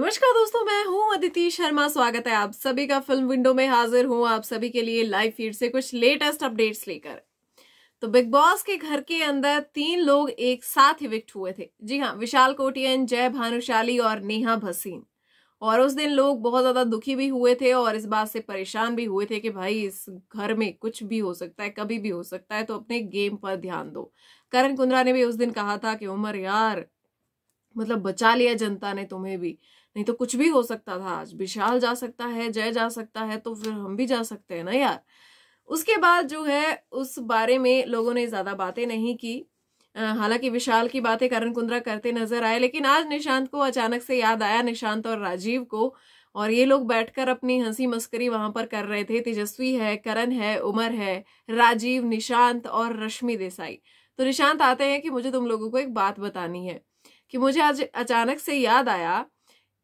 नमस्कार दोस्तों मैं हूं अदिति शर्मा स्वागत है आप सभी का फिल्म विंडो में हाजिर हूं आप सभी के लिए लाइव फीड से कुछ लेटेस्ट अपडेट्स लेकर तो बिग बॉस के घर के अंदर तीन लोग एक साथ इविक्ट हुए थे जी हां विशाल कोटियन जय भानुशाली और नेहा भसीन और उस दिन लोग बहुत ज्यादा दुखी भी हुए थे और इस बात से परेशान भी हुए थे कि भाई इस घर में कुछ भी हो सकता है कभी भी हो सकता है तो अपने गेम पर ध्यान दो करण कुंद्रा ने भी उस दिन कहा था कि उमर यार मतलब बचा लिया जनता ने तुम्हें भी नहीं तो कुछ भी हो सकता था आज विशाल जा सकता है जय जा सकता है तो फिर हम भी जा सकते हैं ना यार उसके बाद जो है उस बारे में लोगों ने ज्यादा बातें नहीं की हालांकि विशाल की बातें करण कुंद्रा करते नजर आए लेकिन आज निशांत को अचानक से याद आया निशांत और राजीव को और ये लोग बैठकर अपनी हंसी मस्करी वहां पर कर रहे थे तेजस्वी है करण है उमर है राजीव निशांत और रश्मि देसाई तो निशांत आते हैं कि मुझे तुम लोगों को एक बात बतानी है कि मुझे आज अचानक से याद आया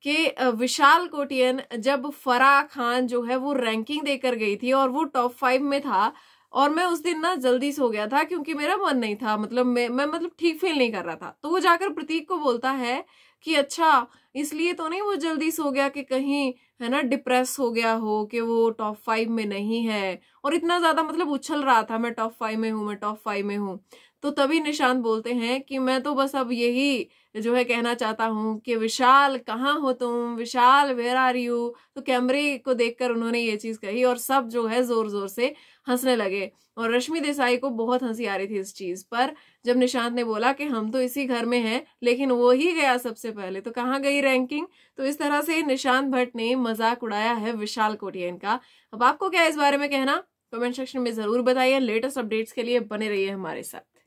कि विशाल कोटियन जब फरा खान जो है वो रैंकिंग देकर गई थी और वो टॉप फाइव में था और मैं उस दिन ना जल्दी सो गया था क्योंकि मेरा मन नहीं था मतलब मैं मैं मतलब ठीक फील नहीं कर रहा था तो वो जाकर प्रतीक को बोलता है कि अच्छा इसलिए तो नहीं वो जल्दी सो गया कि कहीं है ना डिप्रेस हो गया हो कि वो टॉप फाइव में नहीं है और इतना ज़्यादा मतलब उछल रहा था मैं टॉप फाइव में हूँ मैं टॉप फाइव में हूँ तो तभी निशांत बोलते हैं कि मैं तो बस अब यही जो है कहना चाहता हूँ कि विशाल कहाँ हो तुम विशाल वेर आर यू तो कैमरे को देखकर उन्होंने ये चीज़ कही और सब जो है ज़ोर ज़ोर से हंसने लगे और रश्मि देसाई को बहुत हंसी आ रही थी इस चीज पर जब निशांत ने बोला कि हम तो इसी घर में हैं लेकिन वो ही गया सबसे पहले तो कहाँ गई रैंकिंग तो इस तरह से निशांत भट्ट ने मजाक उड़ाया है विशाल कोटियन का अब आपको क्या इस बारे में कहना कमेंट सेक्शन में जरूर बताइए लेटेस्ट अपडेट्स के लिए बने रहिए हमारे साथ